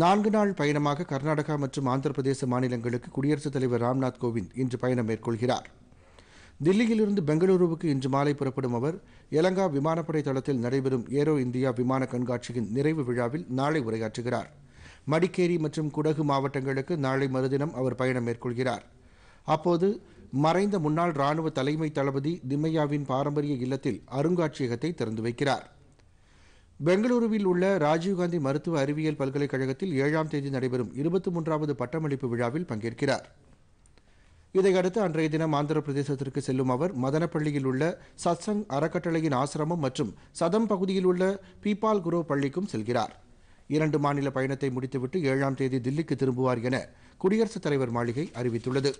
நான்கு நாள் பயணமாக கர்நாடகா மற்றும் ஆந்திர பிரதேச மாநிலங்களுக்கு குடியரசுத் தலைவர் ராம்நாத் கோவிந்த் இன்று பயணம் மேற்கொள்கிறார் தில்லியிலிருந்து பெங்களூருவுக்கு இன்று மாலை புறப்படும் அவர் எலங்கா விமானப்படை தளத்தில் நடைபெறும் ஏரோ இந்தியா விமான கண்காட்சியின் நிறைவு விழாவில் நாளை உரையாற்றுகிறார் மடிக்கேரி மற்றும் குடகு மாவட்டங்களுக்கு நாளை மறுதினம் அவர் பயணம் மேற்கொள்கிறார் அப்போது மறைந்த முன்னாள் ராணுவ தலைமை தளபதி திம்மையாவின் பாரம்பரிய இல்லத்தில் அருங்காட்சியகத்தை திறந்து வைக்கிறார் பெங்களூருவில் உள்ள ராஜீவ்காந்தி மருத்துவ அறிவியல் பல்கலைக்கழகத்தில் ஏழாம் தேதி நடைபெறும் இருபத்தி மூன்றாவது பட்டமளிப்பு விழாவில் பங்கேற்கிறார் இதையடுத்து அன்றைய தினம் ஆந்திர பிரதேசத்திற்கு செல்லும் அவர் மதனப்பள்ளியில் உள்ள சத்சங் அறக்கட்டளையின் ஆசிரமம் மற்றும் சதம் பகுதியில் உள்ள பீபால் குரோ பள்ளிக்கும் செல்கிறார் இரண்டு மாநில பயணத்தை முடித்துவிட்டு ஏழாம் தேதி தில்லிக்கு திரும்புவார் என குடியரசுத் தலைவர் மாளிகை அறிவித்துள்ளது